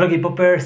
Hola k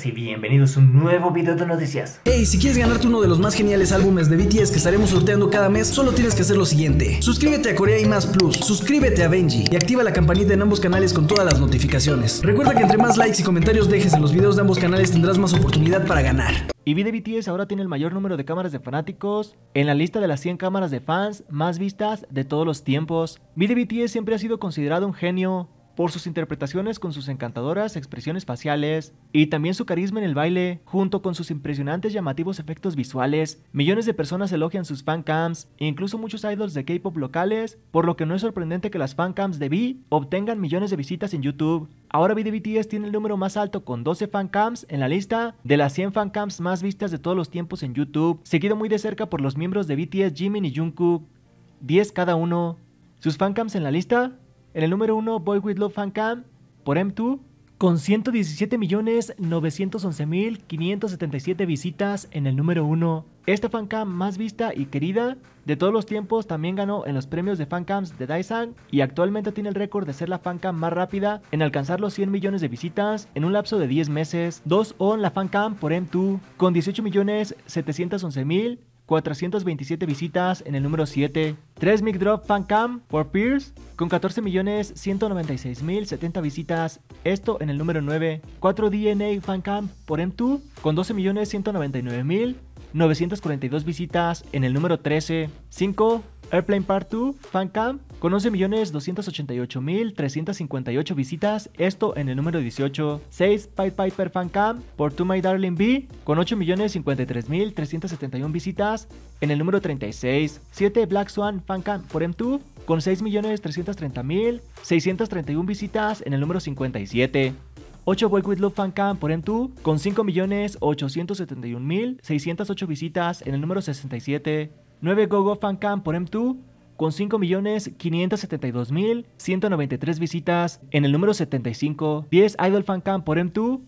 y bienvenidos a un nuevo video de noticias. Hey, si quieres ganarte uno de los más geniales álbumes de BTS que estaremos sorteando cada mes, solo tienes que hacer lo siguiente. Suscríbete a Corea y Más Plus, suscríbete a Benji y activa la campanita en ambos canales con todas las notificaciones. Recuerda que entre más likes y comentarios dejes en los videos de ambos canales tendrás más oportunidad para ganar. Y de BTS ahora tiene el mayor número de cámaras de fanáticos en la lista de las 100 cámaras de fans más vistas de todos los tiempos. de BTS siempre ha sido considerado un genio por sus interpretaciones con sus encantadoras expresiones faciales y también su carisma en el baile, junto con sus impresionantes llamativos efectos visuales. Millones de personas elogian sus fancams, incluso muchos idols de K-pop locales, por lo que no es sorprendente que las fancams de V obtengan millones de visitas en YouTube. Ahora V de BTS tiene el número más alto con 12 fancams en la lista de las 100 fancams más vistas de todos los tiempos en YouTube, seguido muy de cerca por los miembros de BTS Jimin y Jungkook, 10 cada uno. Sus fancams en la lista en el número 1, Boy With Love Fan Cam por M2 con 117.911.577 visitas en el número 1. Esta fancam más vista y querida de todos los tiempos también ganó en los premios de fancams de Dyson y actualmente tiene el récord de ser la fancam más rápida en alcanzar los 100 millones de visitas en un lapso de 10 meses. 2 on la fancam por M2 con 18.711.000 427 visitas en el número 7. 3 Mic Drop Fan Cam por Pierce con 14.196.070 visitas, esto en el número 9. 4 DNA Fan Cam por M2 con 12.199.942 visitas en el número 13. 5 Airplane Part 2 Fancam con 11.288.358 visitas, esto en el número 18. 6 Pied Piper Fancam por To My Darling B con 8.053.371 visitas en el número 36. 7 Black Swan Fancam por M2 con 6.330.631 visitas en el número 57. 8 Boy With Love Fancam por M2 con 5.871.608 visitas en el número 67. 9 GoGo Fan por M2 con 5.572.193 visitas en el número 75. 10 Idol Fan por M2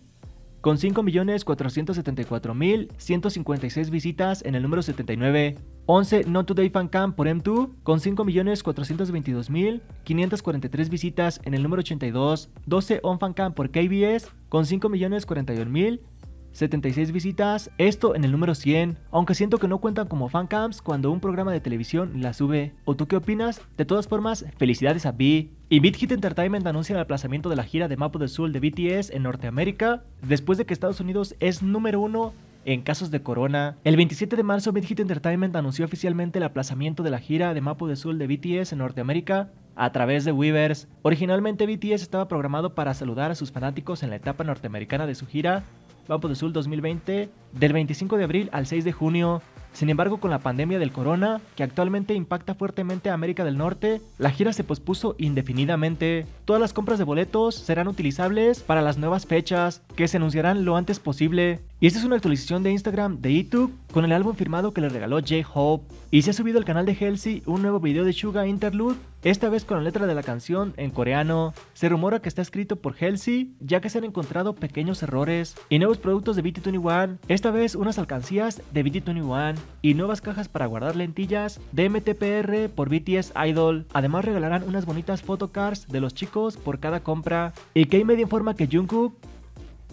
con 5.474.156 visitas en el número 79. 11 Not Today Fan por M2 con 5.422.543 visitas en el número 82. 12 On Fan por KBS con 5.041.000 76 visitas, esto en el número 100, aunque siento que no cuentan como fancams cuando un programa de televisión la sube. ¿O tú qué opinas? De todas formas, felicidades a B. Y Big Hit Entertainment anuncia el aplazamiento de la gira de Mapo del Sur de BTS en Norteamérica, después de que Estados Unidos es número uno en casos de corona. El 27 de marzo, Big Entertainment anunció oficialmente el aplazamiento de la gira de Mapo del Sur de BTS en Norteamérica a través de Weavers. Originalmente BTS estaba programado para saludar a sus fanáticos en la etapa norteamericana de su gira, Vapo de Sul 2020 del 25 de abril al 6 de junio. Sin embargo, con la pandemia del corona, que actualmente impacta fuertemente a América del Norte, la gira se pospuso indefinidamente. Todas las compras de boletos serán utilizables para las nuevas fechas, que se anunciarán lo antes posible. Y esta es una actualización de Instagram de YouTube con el álbum firmado que le regaló J-Hope. Y se ha subido al canal de Halsey un nuevo video de Suga Interlude, esta vez con la letra de la canción en coreano. Se rumora que está escrito por Halsey, ya que se han encontrado pequeños errores y nuevos productos de BT21, esta vez unas alcancías de BT21 y nuevas cajas para guardar lentillas de MTPR por BTS Idol. Además regalarán unas bonitas photocards de los chicos por cada compra. Y K-Media informa que Jungkook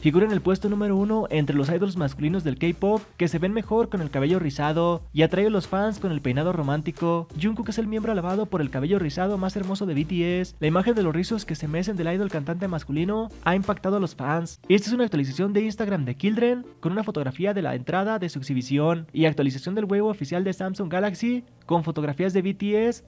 Figura en el puesto número uno entre los ídolos masculinos del K-pop que se ven mejor con el cabello rizado y atrae a los fans con el peinado romántico. Jungkook es el miembro alabado por el cabello rizado más hermoso de BTS. La imagen de los rizos que se mecen del idol cantante masculino ha impactado a los fans. Esta es una actualización de Instagram de Kildren con una fotografía de la entrada de su exhibición y actualización del huevo oficial de Samsung Galaxy con fotografías de BTS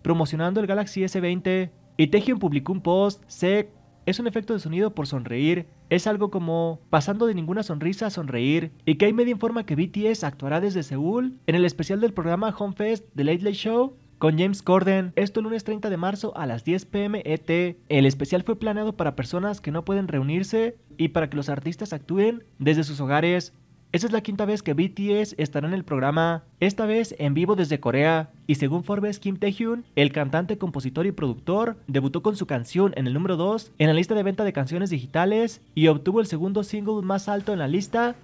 promocionando el Galaxy S20. Y Tejion publicó un post, sec es un efecto de sonido por sonreír, es algo como pasando de ninguna sonrisa a sonreír, y que hay Media informa que BTS actuará desde Seúl en el especial del programa Home Fest The Late Late Show con James Corden, esto el lunes 30 de marzo a las 10 pm ET. El especial fue planeado para personas que no pueden reunirse y para que los artistas actúen desde sus hogares. Esa es la quinta vez que BTS estará en el programa, esta vez en vivo desde Corea, y según Forbes Kim Taehyun, el cantante, compositor y productor, debutó con su canción en el número 2 en la lista de venta de canciones digitales y obtuvo el segundo single más alto en la lista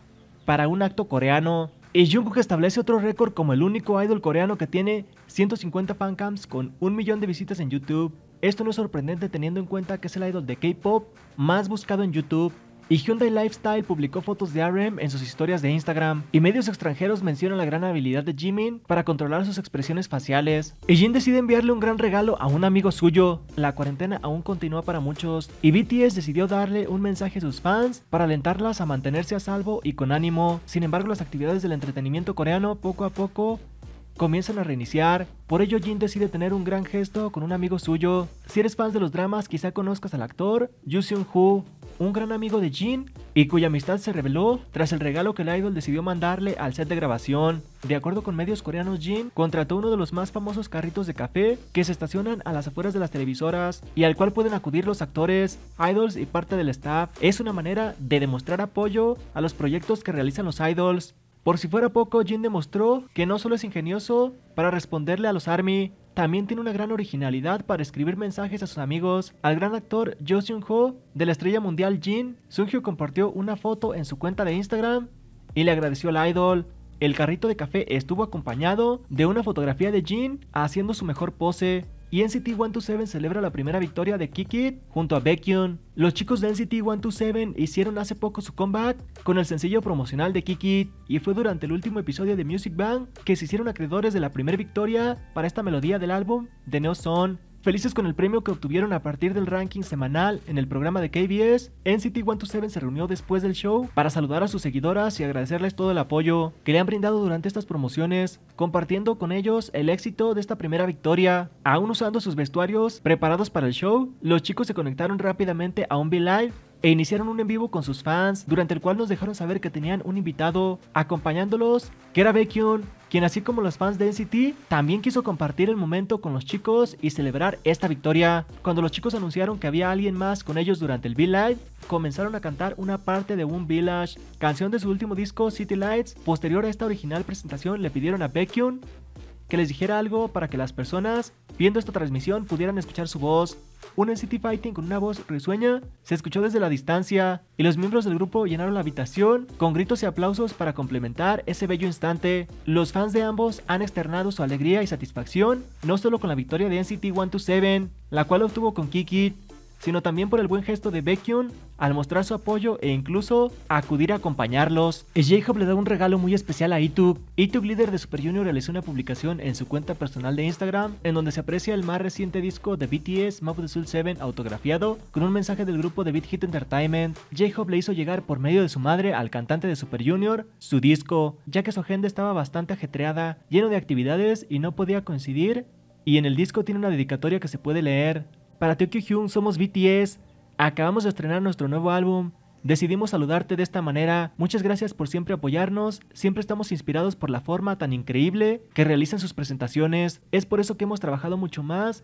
para un acto coreano. Y Jungkook establece otro récord como el único idol coreano que tiene 150 fancams con un millón de visitas en YouTube. Esto no es sorprendente teniendo en cuenta que es el idol de K-pop más buscado en YouTube y Hyundai Lifestyle publicó fotos de RM en sus historias de Instagram. Y medios extranjeros mencionan la gran habilidad de Jimin para controlar sus expresiones faciales. Y Jin decide enviarle un gran regalo a un amigo suyo. La cuarentena aún continúa para muchos. Y BTS decidió darle un mensaje a sus fans para alentarlas a mantenerse a salvo y con ánimo. Sin embargo, las actividades del entretenimiento coreano poco a poco comienzan a reiniciar. Por ello, Jin decide tener un gran gesto con un amigo suyo. Si eres fan de los dramas, quizá conozcas al actor Yoo Seung-hoo, un gran amigo de Jin y cuya amistad se reveló tras el regalo que el idol decidió mandarle al set de grabación. De acuerdo con medios coreanos, Jin contrató uno de los más famosos carritos de café que se estacionan a las afueras de las televisoras y al cual pueden acudir los actores, idols y parte del staff. Es una manera de demostrar apoyo a los proyectos que realizan los idols por si fuera poco, Jin demostró que no solo es ingenioso para responderle a los ARMY, también tiene una gran originalidad para escribir mensajes a sus amigos. Al gran actor Jo Seung-ho de la estrella mundial Jin, seung hyo compartió una foto en su cuenta de Instagram y le agradeció al idol. El carrito de café estuvo acompañado de una fotografía de Jin haciendo su mejor pose y NCT 127 celebra la primera victoria de Kiki junto a Baekhyun. Los chicos de NCT 127 hicieron hace poco su comeback con el sencillo promocional de Kiki y fue durante el último episodio de Music Bank que se hicieron acreedores de la primera victoria para esta melodía del álbum de Neo Son. Felices con el premio que obtuvieron a partir del ranking semanal en el programa de KBS, NCT 127 se reunió después del show para saludar a sus seguidoras y agradecerles todo el apoyo que le han brindado durante estas promociones, compartiendo con ellos el éxito de esta primera victoria. Aún usando sus vestuarios preparados para el show, los chicos se conectaron rápidamente a un V-Live e iniciaron un en vivo con sus fans, durante el cual nos dejaron saber que tenían un invitado acompañándolos, que era Baekhyun, quien así como los fans de NCT también quiso compartir el momento con los chicos y celebrar esta victoria. Cuando los chicos anunciaron que había alguien más con ellos durante el V-Live, comenzaron a cantar una parte de un Village, canción de su último disco City Lights. Posterior a esta original presentación le pidieron a Baekhyun que les dijera algo para que las personas viendo esta transmisión pudieran escuchar su voz. Un NCT Fighting con una voz risueña se escuchó desde la distancia y los miembros del grupo llenaron la habitación con gritos y aplausos para complementar ese bello instante. Los fans de ambos han externado su alegría y satisfacción no solo con la victoria de NCT 127, la cual obtuvo con Kiki, sino también por el buen gesto de Baekhyun al mostrar su apoyo e incluso acudir a acompañarlos. J-Hope le da un regalo muy especial a youtube youtube líder de Super Junior, realizó una publicación en su cuenta personal de Instagram en donde se aprecia el más reciente disco de BTS, Map of the Soul 7, autografiado, con un mensaje del grupo de Beat Hit Entertainment. J-Hope le hizo llegar por medio de su madre al cantante de Super Junior su disco, ya que su agenda estaba bastante ajetreada, lleno de actividades y no podía coincidir y en el disco tiene una dedicatoria que se puede leer. Para Tokyo Hyun somos BTS, acabamos de estrenar nuestro nuevo álbum, decidimos saludarte de esta manera, muchas gracias por siempre apoyarnos, siempre estamos inspirados por la forma tan increíble que realizan sus presentaciones, es por eso que hemos trabajado mucho más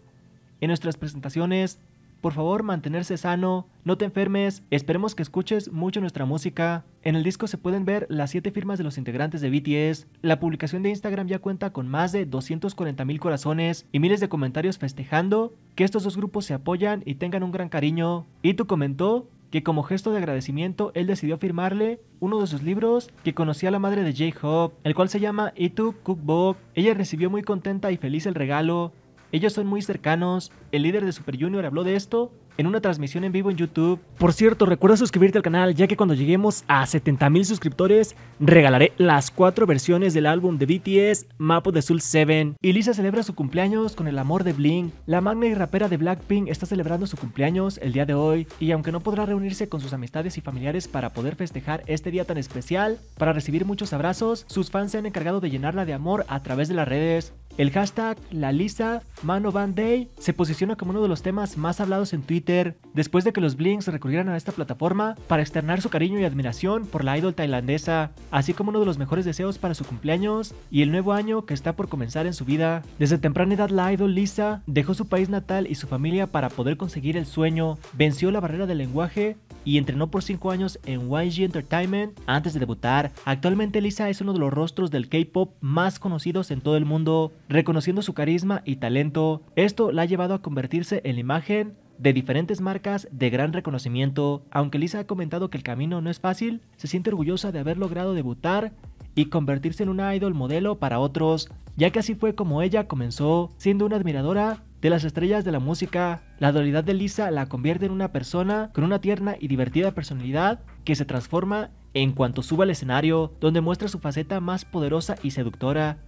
en nuestras presentaciones, por favor mantenerse sano, no te enfermes, esperemos que escuches mucho nuestra música. En el disco se pueden ver las 7 firmas de los integrantes de BTS, la publicación de Instagram ya cuenta con más de 240 mil corazones y miles de comentarios festejando que estos dos grupos se apoyan y tengan un gran cariño. Itu comentó que como gesto de agradecimiento él decidió firmarle uno de sus libros que conocía a la madre de J-Hope, el cual se llama Itu Cookbook. Ella recibió muy contenta y feliz el regalo, ellos son muy cercanos. El líder de Super Junior habló de esto en una transmisión en vivo en YouTube. Por cierto, recuerda suscribirte al canal, ya que cuando lleguemos a 70.000 suscriptores, regalaré las cuatro versiones del álbum de BTS, Mapo de Soul 7. Y Lisa celebra su cumpleaños con el amor de Bling. La magna y rapera de Blackpink está celebrando su cumpleaños el día de hoy, y aunque no podrá reunirse con sus amistades y familiares para poder festejar este día tan especial, para recibir muchos abrazos, sus fans se han encargado de llenarla de amor a través de las redes. El hashtag La Lisa Mano van Day se posiciona como uno de los temas más hablados en Twitter después de que los Blinks recurrieran a esta plataforma para externar su cariño y admiración por la idol tailandesa, así como uno de los mejores deseos para su cumpleaños y el nuevo año que está por comenzar en su vida. Desde temprana edad la idol Lisa dejó su país natal y su familia para poder conseguir el sueño, venció la barrera del lenguaje y entrenó por 5 años en YG Entertainment antes de debutar. Actualmente Lisa es uno de los rostros del K-pop más conocidos en todo el mundo Reconociendo su carisma y talento, esto la ha llevado a convertirse en la imagen de diferentes marcas de gran reconocimiento. Aunque Lisa ha comentado que el camino no es fácil, se siente orgullosa de haber logrado debutar y convertirse en una idol modelo para otros, ya que así fue como ella comenzó siendo una admiradora de las estrellas de la música. La dualidad de Lisa la convierte en una persona con una tierna y divertida personalidad que se transforma en cuanto sube al escenario, donde muestra su faceta más poderosa y seductora.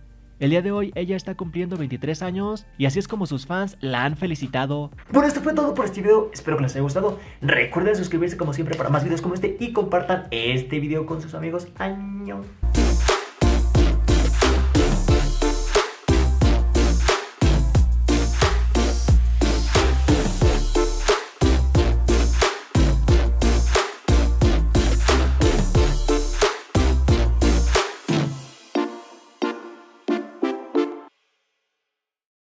El día de hoy ella está cumpliendo 23 años y así es como sus fans la han felicitado. Bueno, esto fue todo por este video, espero que les haya gustado. Recuerden suscribirse como siempre para más videos como este y compartan este video con sus amigos. Año.